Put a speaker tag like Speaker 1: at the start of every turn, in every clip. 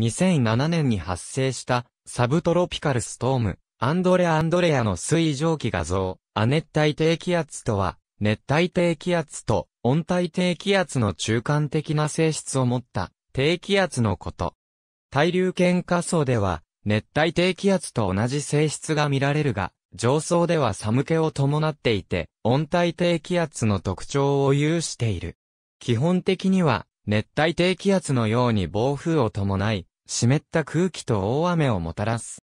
Speaker 1: 2007年に発生したサブトロピカルストーム、アンドレ・アンドレアの水蒸気画像、亜熱帯低気圧とは、熱帯低気圧と温帯低気圧の中間的な性質を持った低気圧のこと。対流圏下層では、熱帯低気圧と同じ性質が見られるが、上層では寒気を伴っていて、温帯低気圧の特徴を有している。基本的には、熱帯低気圧のように暴風を伴い、湿った空気と大雨をもたらす。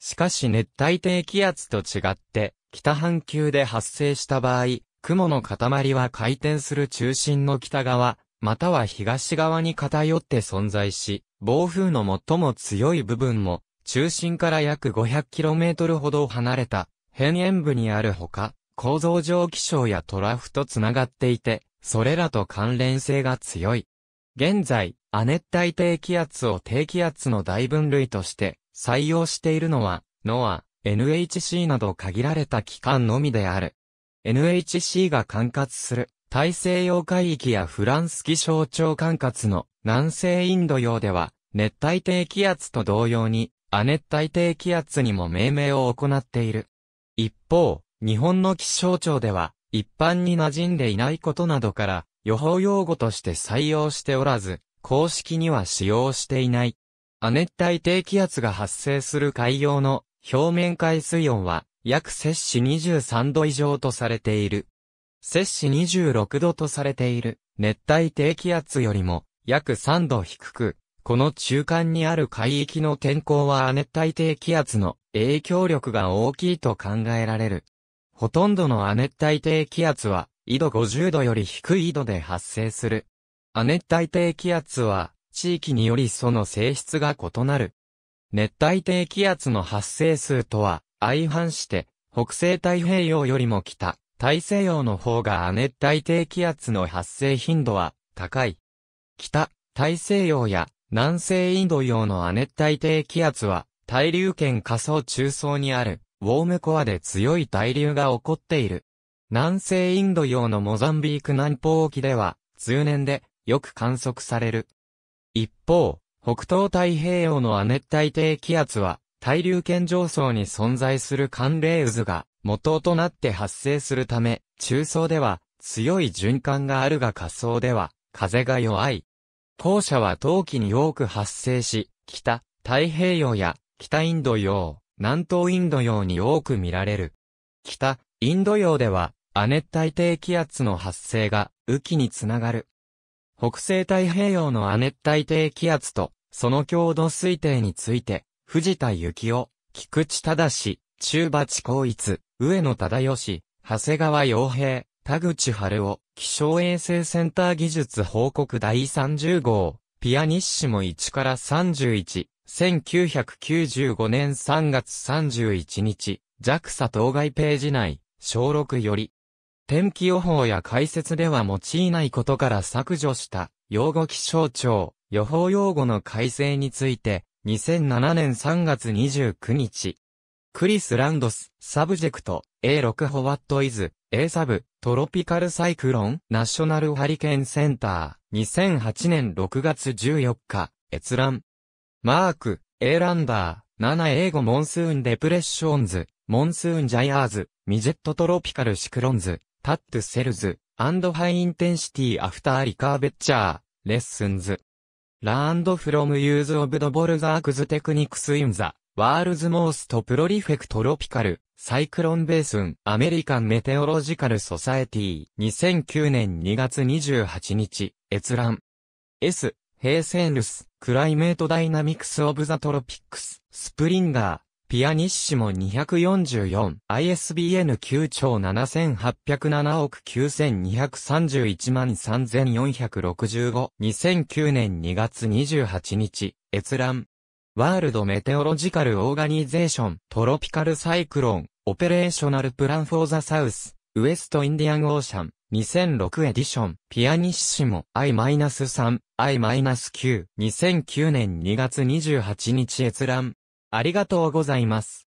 Speaker 1: しかし熱帯低気圧と違って、北半球で発生した場合、雲の塊は回転する中心の北側、または東側に偏って存在し、暴風の最も強い部分も、中心から約 500km ほど離れた、辺縁部にあるほか、構造上気象やトラフとつながっていて、それらと関連性が強い。現在、亜熱帯低気圧を低気圧の大分類として採用しているのは、n o a NHC など限られた機関のみである。NHC が管轄する大西洋海域やフランス気象庁管轄の南西インド洋では、熱帯低気圧と同様に、亜熱帯低気圧にも命名を行っている。一方、日本の気象庁では、一般に馴染んでいないことなどから、予報用語として採用しておらず、公式には使用していない。亜熱帯低気圧が発生する海洋の表面海水温は約摂氏23度以上とされている。摂氏26度とされている熱帯低気圧よりも約3度低く、この中間にある海域の天候は亜熱帯低気圧の影響力が大きいと考えられる。ほとんどの亜熱帯低気圧は、緯度50度より低い緯度で発生する。亜熱帯低気圧は、地域によりその性質が異なる。熱帯低気圧の発生数とは、相反して、北西太平洋よりも北、大西洋の方が亜熱帯低気圧の発生頻度は高い。北、大西洋や南西インド洋の亜熱帯低気圧は、対流圏下層中層にある、ウォームコアで強い対流が起こっている。南西インド洋のモザンビーク南方沖では、通年でよく観測される。一方、北東太平洋の亜熱帯低気圧は、対流圏上層に存在する寒冷渦が元となって発生するため、中層では強い循環があるが下層では風が弱い。後者は冬季に多く発生し、北、太平洋や北インド洋、南東インド洋に多く見られる。北、インド洋では亜熱帯低気圧の発生が雨季につながる。北西太平洋の亜熱帯低気圧と、その強度推定について、藤田幸雄、菊池忠、中鉢光一、上野忠義、長谷川洋平、田口春夫、気象衛星センター技術報告第30号、ピアニッシモ1から31、1995年3月31日、JAXA 当該ページ内、小6より、天気予報や解説では用いないことから削除した用語気象庁予報用語の改正について2007年3月29日クリス・ランドス、サブジェクト、A6 ホワットイズ、A サブ、トロピカルサイクロン、ナショナルハリケーンセンター、2008年6月14日、閲覧。マーク、A ランダー、7英語モンスーンデプレッションズ、モンスーンジャイアーズ、ミジェットトロピカルシクロンズ、タットセルズ、アンドハイインテンシティアフターリカーベッチャー、レッスンズ。ランドフロムユーズオブドボルザークズテクニクスインザ、ワールズモーストプロリフェクトロピカル、サイクロンベースン、アメリカンメテオロジカルソサエティ、2009年2月28日、閲覧。S、ヘーセンルス、クライメートダイナミクスオブザトロピックス、スプリンガー、ピアニッシモ 244ISBN 9兆7807億9231万3465 2009年2月28日閲覧ワールドメテオロジカルオーガニゼーショントロピカルサイクロンオペレーショナルプランフォーザサウスウエストインディアンオーシャン2006エディション、ピアニッシモ I-3、I-9、2009年2月28日閲覧。ありがとうございます。